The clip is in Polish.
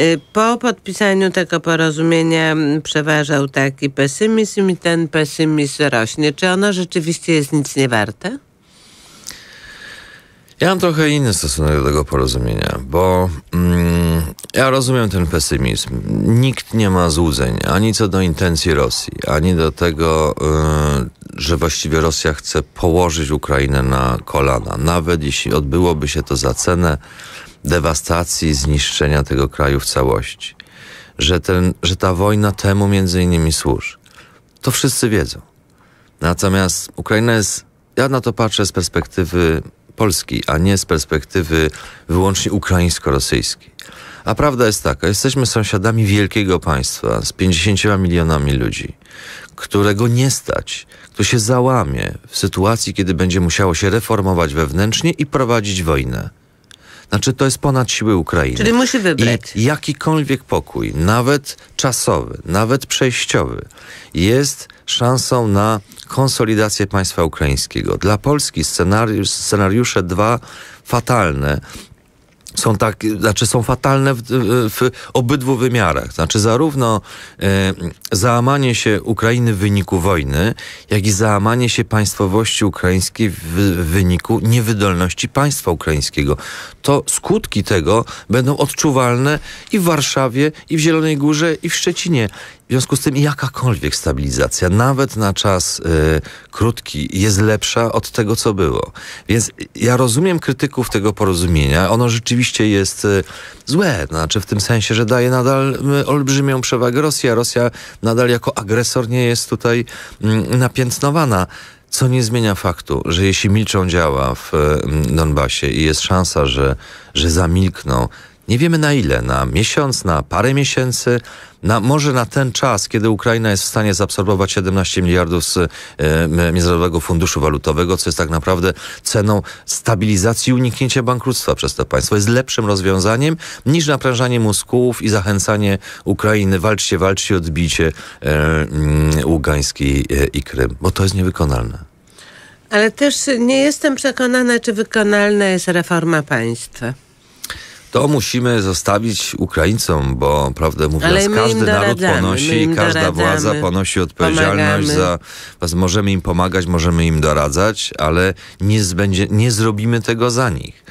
Y, po podpisaniu tego porozumienia mm, przeważał taki pesymizm i ten pesymizm rośnie. Czy ono rzeczywiście jest nic nie warte? Ja mam trochę inny stosunek do tego porozumienia, bo mm, ja rozumiem ten pesymizm. Nikt nie ma złudzeń ani co do intencji Rosji, ani do tego, y, że właściwie Rosja chce położyć Ukrainę na kolana, nawet jeśli odbyłoby się to za cenę dewastacji, zniszczenia tego kraju w całości. Że, ten, że ta wojna temu między innymi służy. To wszyscy wiedzą. Natomiast Ukraina jest, ja na to patrzę z perspektywy Polski, a nie z perspektywy wyłącznie ukraińsko-rosyjskiej. A prawda jest taka, jesteśmy sąsiadami wielkiego państwa z 50 milionami ludzi, którego nie stać, kto się załamie w sytuacji, kiedy będzie musiało się reformować wewnętrznie i prowadzić wojnę. Znaczy, to jest ponad siły Ukrainy. Czyli musi wybrać. I jakikolwiek pokój, nawet czasowy, nawet przejściowy, jest szansą na konsolidację państwa ukraińskiego. Dla Polski scenariusze dwa fatalne są tak, znaczy są fatalne w, w obydwu wymiarach. Znaczy zarówno e, załamanie się Ukrainy w wyniku wojny, jak i załamanie się państwowości ukraińskiej w, w wyniku niewydolności państwa ukraińskiego. To skutki tego będą odczuwalne i w Warszawie, i w Zielonej Górze, i w Szczecinie. W związku z tym jakakolwiek stabilizacja, nawet na czas y, krótki, jest lepsza od tego, co było. Więc ja rozumiem krytyków tego porozumienia. Ono rzeczywiście jest y, złe, znaczy w tym sensie, że daje nadal y, olbrzymią przewagę Rosji, a Rosja nadal jako agresor nie jest tutaj napiętnowana. Co nie zmienia faktu, że jeśli milczą działa w Donbasie i jest szansa, że, że zamilkną, nie wiemy na ile, na miesiąc, na parę miesięcy, na, może na ten czas, kiedy Ukraina jest w stanie zaabsorbować 17 miliardów z e, Międzynarodowego Funduszu Walutowego, co jest tak naprawdę ceną stabilizacji i uniknięcia bankructwa przez to państwo. Jest lepszym rozwiązaniem niż naprężanie muskułów i zachęcanie Ukrainy walczcie, walczcie, odbicie y, e, mm, Ługański e, i Krym, bo to jest niewykonalne. Ale też nie jestem przekonana, czy wykonalna jest reforma państwa to musimy zostawić Ukraińcom, bo prawdę mówiąc, każdy naród ponosi, każda doradzamy, władza ponosi odpowiedzialność pomagamy. za. Możemy im pomagać, możemy im doradzać, ale nie, zbędzie, nie zrobimy tego za nich.